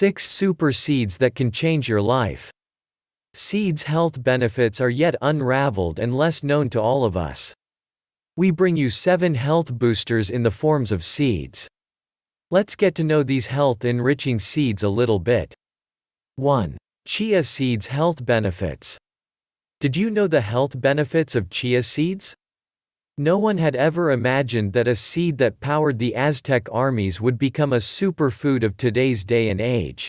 6 Super Seeds That Can Change Your Life. Seeds' health benefits are yet unraveled and less known to all of us. We bring you 7 health boosters in the forms of seeds. Let's get to know these health enriching seeds a little bit. 1. Chia seeds health benefits. Did you know the health benefits of chia seeds? No one had ever imagined that a seed that powered the Aztec armies would become a superfood of today's day and age.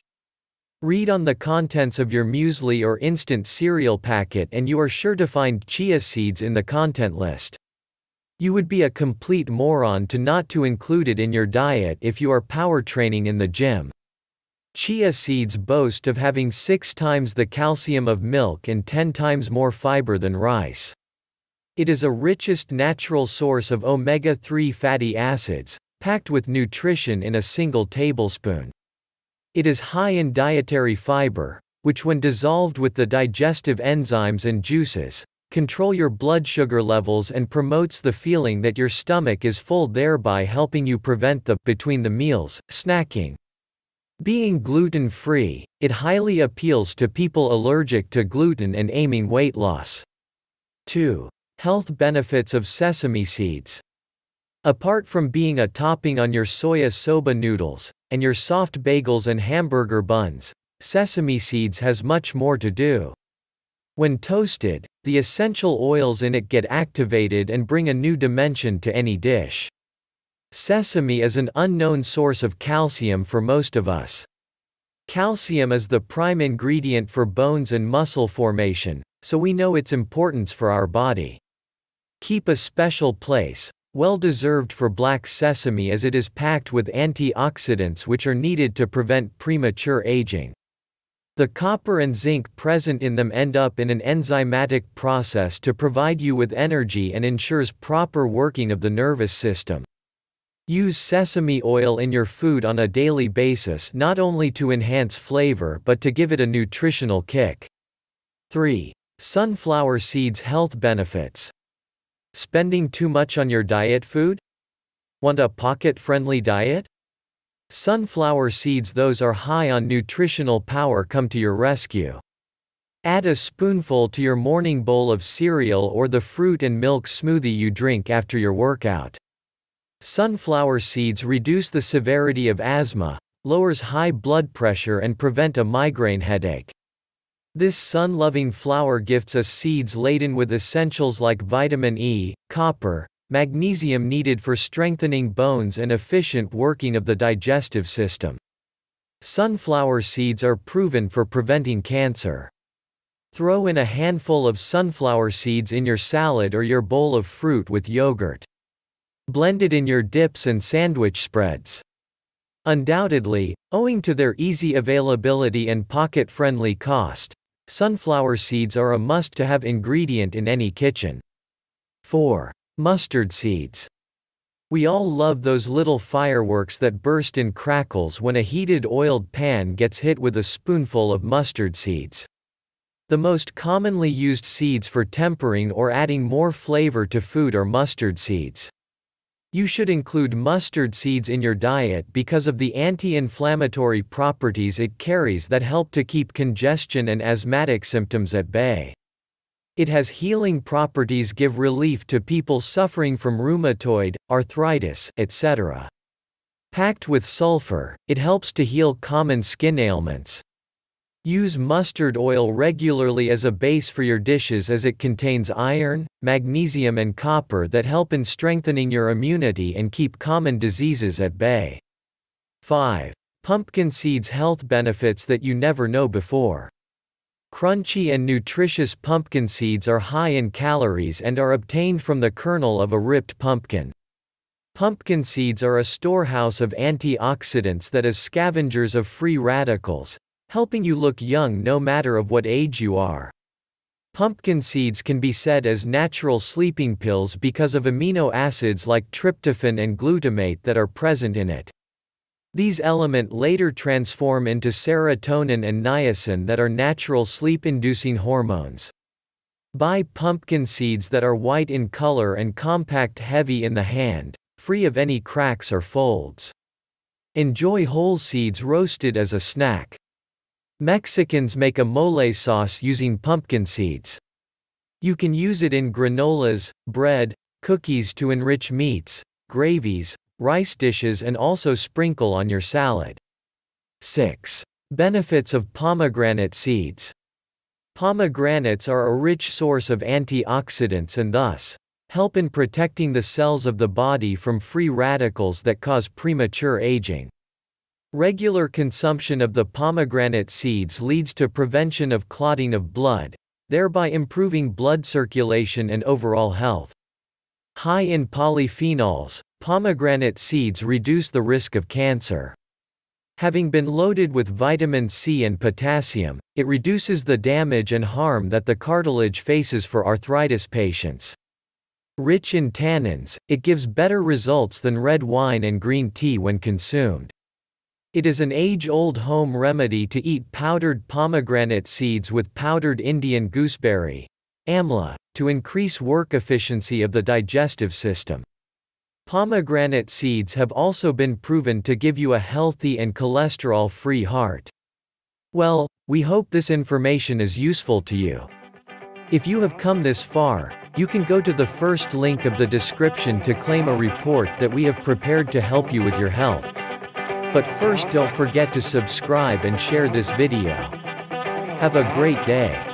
Read on the contents of your muesli or instant cereal packet and you are sure to find chia seeds in the content list. You would be a complete moron to not to include it in your diet if you are power training in the gym. Chia seeds boast of having 6 times the calcium of milk and 10 times more fiber than rice. It is a richest natural source of omega-3 fatty acids, packed with nutrition in a single tablespoon. It is high in dietary fiber, which when dissolved with the digestive enzymes and juices, control your blood sugar levels and promotes the feeling that your stomach is full thereby helping you prevent the between the meals snacking. Being gluten-free, it highly appeals to people allergic to gluten and aiming weight loss. 2. Health benefits of sesame seeds. Apart from being a topping on your soya soba noodles, and your soft bagels and hamburger buns, sesame seeds has much more to do. When toasted, the essential oils in it get activated and bring a new dimension to any dish. Sesame is an unknown source of calcium for most of us. Calcium is the prime ingredient for bones and muscle formation, so we know its importance for our body. Keep a special place, well deserved for black sesame as it is packed with antioxidants which are needed to prevent premature aging. The copper and zinc present in them end up in an enzymatic process to provide you with energy and ensures proper working of the nervous system. Use sesame oil in your food on a daily basis not only to enhance flavor but to give it a nutritional kick. 3. Sunflower seeds health benefits. Spending too much on your diet food? Want a pocket friendly diet? Sunflower seeds, those are high on nutritional power, come to your rescue. Add a spoonful to your morning bowl of cereal or the fruit and milk smoothie you drink after your workout. Sunflower seeds reduce the severity of asthma, lowers high blood pressure, and prevent a migraine headache. This sun-loving flower gifts us seeds laden with essentials like vitamin E, copper, magnesium needed for strengthening bones and efficient working of the digestive system. Sunflower seeds are proven for preventing cancer. Throw in a handful of sunflower seeds in your salad or your bowl of fruit with yogurt. Blend it in your dips and sandwich spreads. Undoubtedly, owing to their easy availability and pocket-friendly cost, Sunflower seeds are a must to have ingredient in any kitchen. 4. Mustard seeds. We all love those little fireworks that burst in crackles when a heated oiled pan gets hit with a spoonful of mustard seeds. The most commonly used seeds for tempering or adding more flavor to food are mustard seeds. You should include mustard seeds in your diet because of the anti-inflammatory properties it carries that help to keep congestion and asthmatic symptoms at bay. It has healing properties give relief to people suffering from rheumatoid, arthritis, etc. Packed with sulfur, it helps to heal common skin ailments, Use mustard oil regularly as a base for your dishes as it contains iron, magnesium and copper that help in strengthening your immunity and keep common diseases at bay. 5. Pumpkin seeds health benefits that you never know before. Crunchy and nutritious pumpkin seeds are high in calories and are obtained from the kernel of a ripped pumpkin. Pumpkin seeds are a storehouse of antioxidants that is scavengers of free radicals, helping you look young no matter of what age you are. Pumpkin seeds can be said as natural sleeping pills because of amino acids like tryptophan and glutamate that are present in it. These element later transform into serotonin and niacin that are natural sleep-inducing hormones. Buy pumpkin seeds that are white in color and compact heavy in the hand, free of any cracks or folds. Enjoy whole seeds roasted as a snack. Mexicans make a mole sauce using pumpkin seeds. You can use it in granolas, bread, cookies to enrich meats, gravies, rice dishes and also sprinkle on your salad. 6. Benefits of pomegranate seeds. Pomegranates are a rich source of antioxidants and thus help in protecting the cells of the body from free radicals that cause premature aging. Regular consumption of the pomegranate seeds leads to prevention of clotting of blood, thereby improving blood circulation and overall health. High in polyphenols, pomegranate seeds reduce the risk of cancer. Having been loaded with vitamin C and potassium, it reduces the damage and harm that the cartilage faces for arthritis patients. Rich in tannins, it gives better results than red wine and green tea when consumed. It is an age-old home remedy to eat powdered pomegranate seeds with powdered Indian gooseberry, amla, to increase work efficiency of the digestive system. Pomegranate seeds have also been proven to give you a healthy and cholesterol-free heart. Well, we hope this information is useful to you. If you have come this far, you can go to the first link of the description to claim a report that we have prepared to help you with your health. But first don't forget to subscribe and share this video. Have a great day.